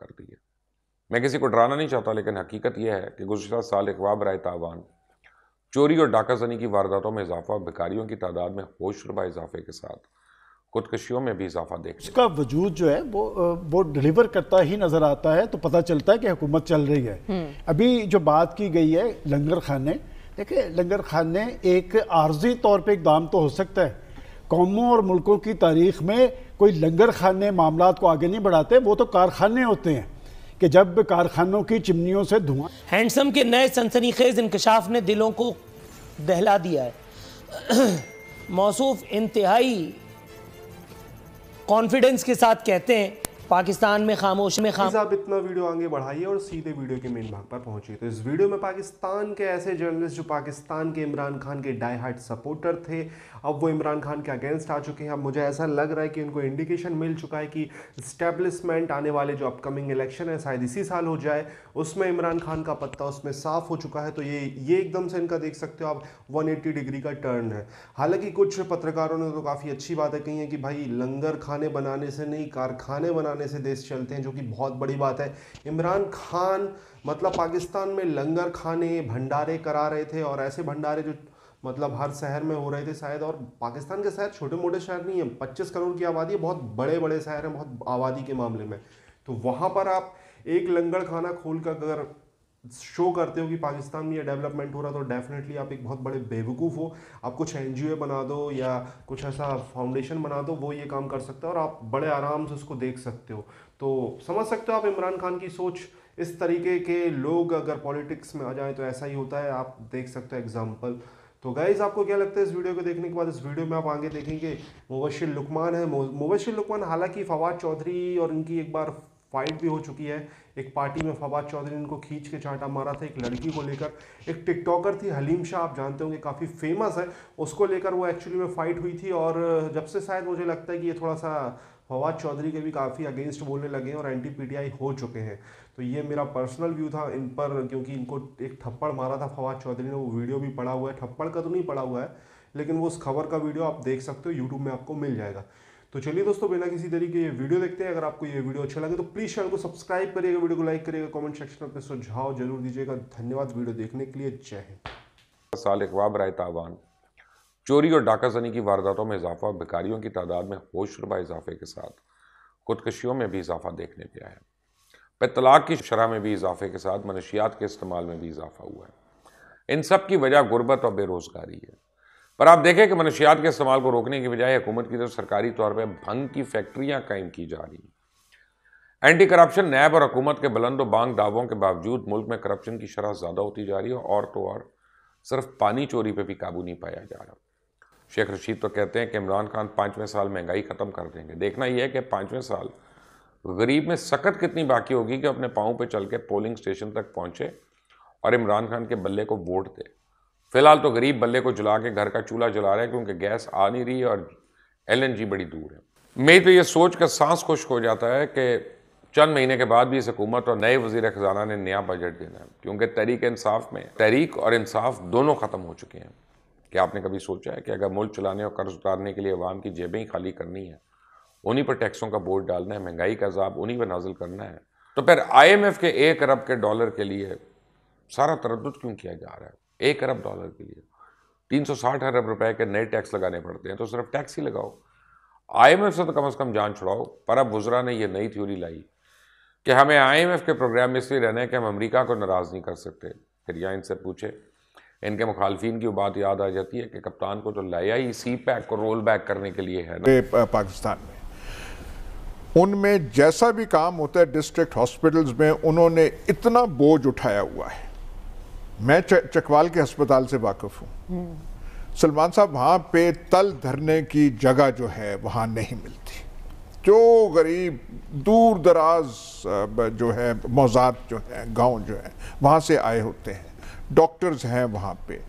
कर दी है मैं किसी को डराना नहीं चाहता लेकिन हकीकत यह है कि गुजशत साल इकबाब राय तावान चोरी और डाका जनी की वारदातों में इजाफा भिकारियों की तादाद में होशरबा इजाफे के साथ खुदकशियों में भी इजाफा देख उसका वजूद जो है वो वो डिलीवर करता ही नज़र आता है तो पता चलता है कि हुकूमत चल रही है हम्म। अभी जो बात की गई है लंगर खाने देखिए लंगर खाने एक आर्जी तौर पर दाम तो हो सकता है कौमों और मुल्कों की तारीख में कोई लंगर खाने मामला को आगे नहीं बढ़ाते वो तो कारखाने होते हैं कि जब कारखानों की चिमनियों से धुआं हैंडसम के नए सनसनीखेज इंकशाफ ने दिलों को दहला दिया है मौसू इंतहाई कॉन्फिडेंस के साथ कहते हैं पाकिस्तान में खामोश में खामोश आप इतना वीडियो आगे बढ़ाइए और सीधे वीडियो के मेन भाग पर पहुंचिए तो इस वीडियो में पाकिस्तान के ऐसे जर्नलिस्ट जो पाकिस्तान के इमरान खान के डाई हार्ट सपोर्टर थे अब वो इमरान खान के अगेंस्ट आ चुके हैं अब मुझे ऐसा लग रहा है कि उनको इंडिकेशन मिल चुका है कि स्टैब्लिशमेंट आने वाले जो अपकमिंग इलेक्शन है शायद इसी साल हो जाए उसमें इमरान खान का पत्ता उसमें साफ हो चुका है तो ये ये एकदम से इनका देख सकते हो आप वन डिग्री का टर्न है हालांकि कुछ पत्रकारों ने तो काफ़ी अच्छी बातें कही हैं कि भाई लंगर खाने बनाने से नहीं कारखाने बनाने पुराने से देश चलते हैं जो कि बहुत बड़ी बात है इमरान खान मतलब पाकिस्तान में लंगर खाने भंडारे करा रहे थे और ऐसे भंडारे जो मतलब हर शहर में हो रहे थे शायद और पाकिस्तान के शहर छोटे मोटे शहर नहीं है पच्चीस करोड़ की आबादी है बहुत बड़े बड़े शहर हैं बहुत आबादी के मामले में तो वहाँ पर आप एक लंगर खाना खोल कर अगर शो करते हो कि पाकिस्तान में ये डेवलपमेंट हो रहा तो डेफिनेटली आप एक बहुत बड़े बेवकूफ़ हो आप कुछ एन बना दो या कुछ ऐसा फाउंडेशन बना दो वो ये काम कर सकता है और आप बड़े आराम से उसको देख सकते हो तो समझ सकते हो आप इमरान खान की सोच इस तरीके के लोग अगर पॉलिटिक्स में आ जाए तो ऐसा ही होता है आप देख सकते हो एग्जाम्पल तो गाइज़ आपको क्या लगता है इस वीडियो को देखने के बाद इस वीडियो में आप आगे देखेंगे मुबशिर लुकमान है मुबशिर लुकमान हालांकि फवाद चौधरी और इनकी एक बार फाइट भी हो चुकी है एक पार्टी में फवाद चौधरी ने इनको खींच के चाटा मारा था एक लड़की को लेकर एक टिकटॉकर थी हलीम शाह आप जानते होंगे काफ़ी फेमस है उसको लेकर वो एक्चुअली में फ़ाइट हुई थी और जब से शायद मुझे लगता है कि ये थोड़ा सा फवाद चौधरी के भी काफ़ी अगेंस्ट बोलने लगे हैं और एंटी पीटीआई हो चुके हैं तो ये मेरा पर्सनल व्यू था इन पर क्योंकि इनको एक थप्पड़ मारा था फवाद चौधरी ने वो वीडियो भी पड़ा हुआ है थप्पड़ का तो नहीं पड़ा हुआ है लेकिन वो उस खबर का वीडियो आप देख सकते हो यूट्यूब में आपको मिल जाएगा तो चलिए दोस्तों बिना किसी तरीके ये वीडियो देखते हैं अगर आपको ये वीडियो अच्छा लगे तो प्लीज़ चैनल को सब्सक्राइब करिएगा वीडियो को लाइक करिएगा कमेंट सेक्शन में अपने सुझाव जरूर दीजिएगा धन्यवाद वीडियो देखने के लिए जय हिंद साल इकबाब राय तावान चोरी और जनी की वारदातों में इजाफा भिकारियों की तादाद में होशरुबा इजाफे के साथ खुदकशियों में भी इजाफा देखने गया आया है पतलाक की शराह में भी इजाफे के साथ मनशियात के इस्तेमाल में भी इजाफा हुआ है इन सब की वजह गुर्बत और बेरोज़गारी है पर आप देखें कि मनुष्यात के इस्तेमाल को रोकने की बजाय हुकूमत की तरफ सरकारी तौर पर भंग की फैक्ट्रियाँ कायम की जा रही हैं एंटी करप्शन नैब और हुकूमत के बुलंद बांग दावों के बावजूद मुल्क में करप्शन की शरह ज़्यादा होती जा रही है और तो और सिर्फ पानी चोरी पर भी काबू नहीं पाया जा रहा शेख रशीद तो कहते हैं कि इमरान खान पाँचवें साल महंगाई ख़त्म कर देंगे देखना यह है कि पाँचवें साल गरीब में सकत कितनी बाकी होगी कि अपने पाँव पर चल के पोलिंग स्टेशन तक पहुँचे और इमरान खान के बल्ले को वोट दे फिलहाल तो गरीब बल्ले को जला के घर का चूल्हा जला रहे हैं क्योंकि गैस आ नहीं रही और एलएनजी बड़ी दूर है मेरी तो ये सोच कर सांस खुश हो जाता है कि चंद महीने के बाद भी इस हुकूमत और नए वजीर ख़जाना ने नया बजट देना है क्योंकि तहरीक इंसाफ में तहरीक और इंसाफ दोनों ख़त्म हो चुके हैं क्या आपने कभी सोचा है कि अगर मुल्क चलाने और कर्ज उतारने के लिए अवाम की जेबें ही खाली करनी है उन्हीं पर टैक्सों का बोर्ड डालना है महंगाई का अजाब उन्हीं पर नाजिल करना है तो फिर एफ के एक अरब के डॉलर के लिए सारा तरद क्यों किया जा रहा है एक अरब डॉलर के लिए 360 अरब रुपए के नए टैक्स लगाने पड़ते हैं तो सिर्फ टैक्स ही लगाओ आईएमएफ से तो कम से कम जान छुड़ाओ पर अब गुजरा ने यह नई थ्योरी लाई कि हमें आईएमएफ के प्रोग्राम में इसलिए रहना है कि हम अमेरिका को नाराज़ नहीं कर सकते फिर या इनसे पूछे इनके मुखालफन की बात याद आ जाती है कि कप्तान को तो लाया ही सी पैक को रोल बैक करने के लिए है ना पाकिस्तान में उनमें जैसा भी काम होता है डिस्ट्रिक्ट हॉस्पिटल्स में उन्होंने इतना बोझ उठाया हुआ है मैं चकवाल के अस्पताल से वाकफ हूँ हम्म। सलमान साहब वहाँ पे तल धरने की जगह जो है वहाँ नहीं मिलती जो गरीब दूर दराज जो है मौजाद जो है गांव जो है वहाँ से आए होते हैं डॉक्टर्स हैं वहाँ पे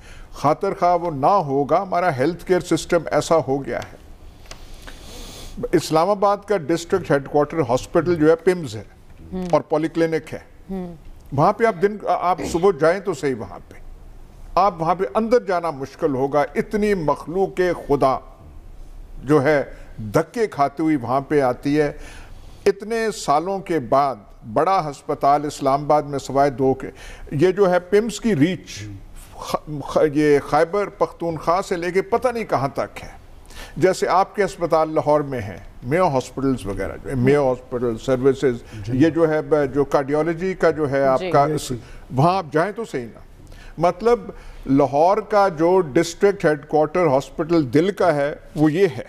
खातर खा वो ना होगा हमारा हेल्थ केयर सिस्टम ऐसा हो गया है इस्लामाबाद का डिस्ट्रिक्ट हेडकोार्टर हॉस्पिटल जो है पिम्स है हम्म। और पॉलीक्लिनिक है हम्म। वहां पे आप दिन आप सुबह जाएं तो सही वहां पे आप वहां पे अंदर जाना मुश्किल होगा इतनी मखलू के खुदा जो है धक्के खाती हुई वहां पे आती है इतने सालों के बाद बड़ा हस्पताल इस्लामाबाद में सवाए दो के ये जो है पिम्स की रीच ये खैबर पख्तूनख्वा से लेके पता नहीं कहाँ तक है जैसे आपके अस्पताल लाहौर में हैं मेयो हॉस्पिटल्स वगैरह जो मेयो हॉस्पिटल सर्विसेज ये जो है जो कार्डियोलॉजी का जो है आपका वहाँ आप जाएँ तो सही ना मतलब लाहौर का जो डिस्ट्रिक्ट हेडकोार्टर हॉस्पिटल दिल का है वो ये है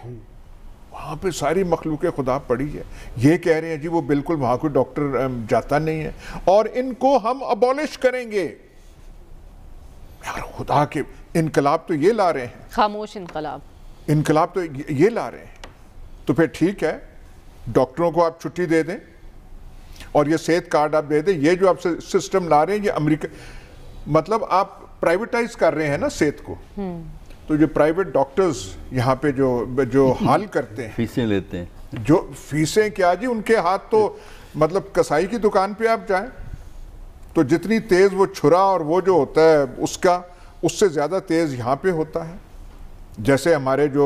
वहाँ पे सारी मखलूक खुदा पड़ी है ये कह रहे हैं जी वो बिल्कुल वहाँ कोई डॉक्टर जाता नहीं है और इनको हम अबॉलिश करेंगे यार खुदा के इनकलाब तो ये ला रहे हैं खामोश इनकलाब इनकलाब तो ये ला रहे हैं तो फिर ठीक है डॉक्टरों को आप छुट्टी दे दें और ये सेहत कार्ड आप दे दें ये जो आप सिस्टम ला रहे हैं ये अमेरिका मतलब आप प्राइवेटाइज कर रहे हैं ना सेहत को हम्म। तो जो प्राइवेट डॉक्टर्स यहाँ पे जो जो हाल करते हैं फीसें लेते हैं जो फीसें क्या जी उनके हाथ तो मतलब कसाई की दुकान पे आप जाए तो जितनी तेज़ वो छुरा और वो जो होता है उसका उससे ज़्यादा तेज़ यहाँ पे होता है जैसे हमारे जो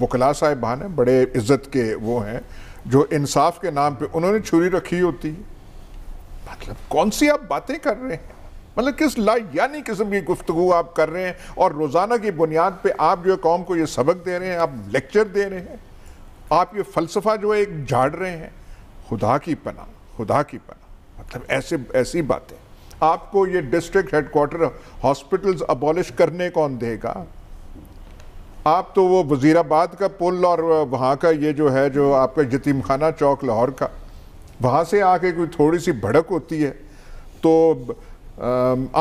बुकला साहिबान हैं बड़े इज्जत के वो हैं जो इंसाफ के नाम पे उन्होंने छुरी रखी होती है मतलब कौन सी आप बातें कर रहे हैं मतलब किस ला यानी किस्म की गुफ्तु आप कर रहे हैं और रोज़ाना की बुनियाद पे आप जो है कौम को ये सबक दे रहे हैं आप लेक्चर दे रहे हैं आप ये फ़लसफ़ा जो है एक झाड़ रहे हैं खुदा की पना खुदा की पना मतलब ऐसे ऐसी बातें आपको ये डिस्ट्रिक्ट हेडकोार्टर हॉस्पिटल्स अबॉलिश करने कौन देगा आप तो वो वज़ीराबाद का पुल और वहाँ का ये जो है जो आपका यतीम खाना चौक लाहौर का वहाँ से आके कोई थोड़ी सी भड़क होती है तो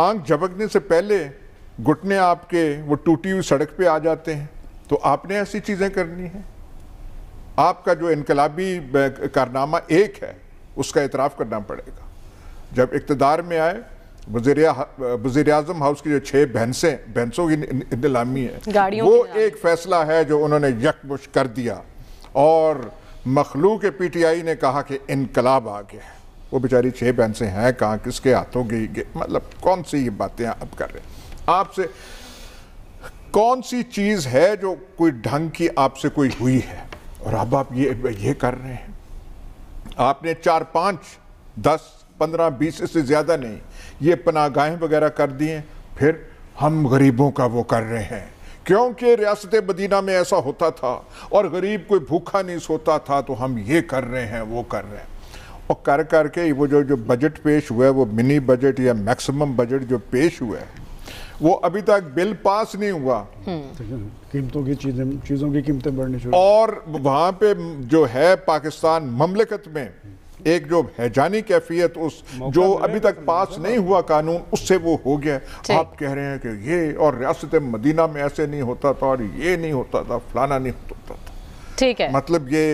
आंख झपकने से पहले घुटने आपके वो टूटी हुई सड़क पे आ जाते हैं तो आपने ऐसी चीज़ें करनी है आपका जो इनकलाबी कारनामा एक है उसका इतराफ़ करना पड़ेगा जब इकतदार में आए वजीर अजम हाउस की जो छः भैंसें भैंसों की नीलामी है वो एक फैसला है जो उन्होंने यकमुश कर दिया और मखलू के पी टी आई ने कहा कि इनकलाब आ गया वो बेचारी छः भैंसें हैं कहाँ किसके हाथों की मतलब कौन सी ये बातें आप कर रहे हैं आपसे कौन सी चीज़ है जो कोई ढंग की आपसे कोई हुई है और अब आप ये ये कर रहे हैं आपने चार पाँच दस पंद्रह बीस से ज़्यादा नहीं ये पनागाहें वगैरह कर दिए फिर हम गरीबों का वो कर रहे हैं क्योंकि रियासत मदीना में ऐसा होता था और गरीब कोई भूखा नहीं सोता था तो हम ये कर रहे हैं वो कर रहे हैं और कर कर के वो जो जो बजट पेश हुआ है वो मिनी बजट या मैक्सिमम बजट जो पेश हुआ है वो अभी तक बिल पास नहीं हुआ हम्म। कीमतों की चीज़ें चीज़ों की कीमतें बढ़ने शुरू और वहाँ पे जो है पाकिस्तान ममलिकत में एक जो हैजानी कैफियत उस जो अभी तक तो पास नहीं हुआ कानून उससे वो हो गया आप कह रहे हैं कि ये और रियासत मदीना में ऐसे नहीं होता था और ये नहीं होता था फलाना नहीं होता था ठीक है मतलब ये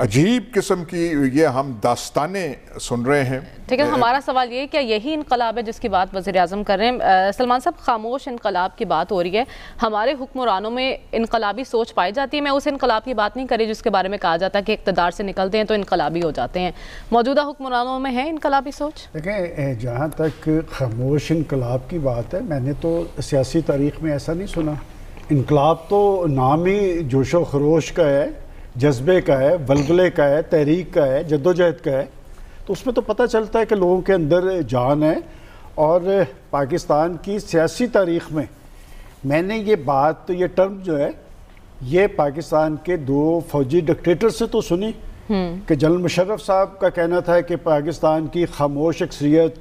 अजीब किस्म की ये हम दास्तानें सुन रहे हैं ठीक है हमारा सवाल ये क्या यही इनकलाब है जिसकी बात वजी अजम कर रहे हैं सलमान साहब खामोश इनकलाब की बात हो रही है हमारे हुक्मरानों में इनकलाबी सोच पाई जाती है मैं उस इनकलाब की बात नहीं करी जिसके बारे में कहा जाता है कि इकतदार से निकलते हैं तो इनकलाबी हो जाते हैं मौजूदा हुक्मरानों में है इनकलाबी सोच देखें जहाँ तक खामोश इनकलाब की बात है मैंने तो सियासी तारीख में ऐसा नहीं सुना इनकलाब तो नाम ही जोशो खरोश का है जज्बे का है वलगले का है तहरीक का है जद्दोजहद का है तो उसमें तो पता चलता है कि लोगों के अंदर जान है और पाकिस्तान की सियासी तारीख में मैंने ये बात तो ये टर्म जो है ये पाकिस्तान के दो फौजी डिक्टेटर से तो सुनी हम्म। कि जनरल मुशर्रफ साहब का कहना था कि पाकिस्तान की खामोश अक्सरियत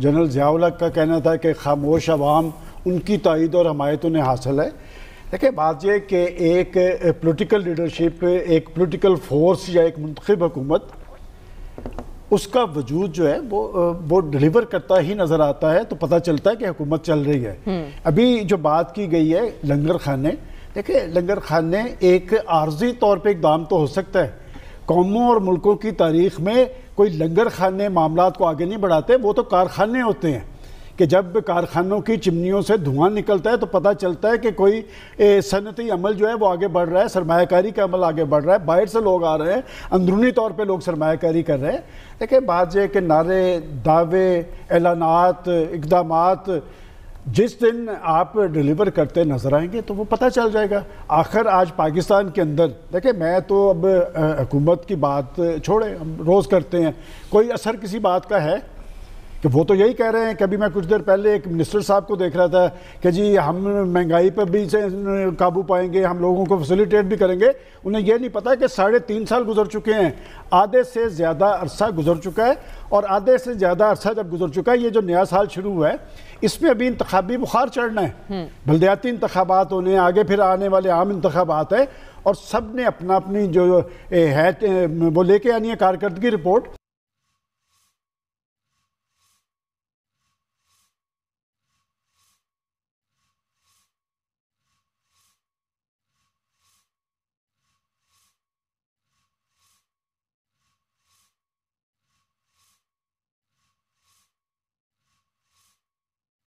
जनरल जियाउलक का कहना था कि खामोश आवाम उनकी तइद और हमायत उन्हें हासिल है देखिए बात यह कि एक पॉलिटिकल लीडरशिप एक पॉलिटिकल फोर्स या एक मंतखब हुकूमत उसका वजूद जो है वो वो डिलीवर करता ही नज़र आता है तो पता चलता है कि हुकूमत चल रही है हम्म। अभी जो बात की गई है लंगर खाने देखिए लंगर खाने एक आर्जी तौर एक इकदाम तो हो सकता है कौमों और मुल्कों की तारीख में कोई लंगर खाने मामला को आगे नहीं बढ़ाते वो तो कारखाने होते हैं कि जब कारखानों की चिमनियों से धुआं निकलता है तो पता चलता है कि कोई सनती अमल जो है वो आगे बढ़ रहा है सरमाकारी का अमल आगे बढ़ रहा है बाहर से लोग आ रहे हैं अंदरूनी तौर पर लोग सरमाकारी कर रहे हैं देखिए बात यह कि नारे दावे ऐलानात इकदाम जिस दिन आप डिलीवर करते नज़र आएंगे तो वो पता चल जाएगा आखिर आज पाकिस्तान के अंदर देखिए मैं तो अब हुकूमत की बात छोड़े हम रोज़ करते हैं कोई असर किसी बात का है कि वो तो यही कह रहे हैं कभी मैं कुछ देर पहले एक मिनिस्टर साहब को देख रहा था कि जी हम महंगाई पर भी से काबू पाएंगे हम लोगों को फैसिलिटेट भी करेंगे उन्हें यह नहीं पता कि साढ़े तीन साल गुजर चुके हैं आधे से ज़्यादा अरसा गुजर चुका है और आधे से ज़्यादा अरसा जब गुजर चुका है ये जो नया साल शुरू हुआ है इसमें अभी इंतबी बुखार चढ़ना है हम्म। बल्दियाती इंतबात होने आगे फिर आने वाले आम इंतबात है और सब ने अपना अपनी जो है वो लेके आनी है कारकर्दगी रिपोर्ट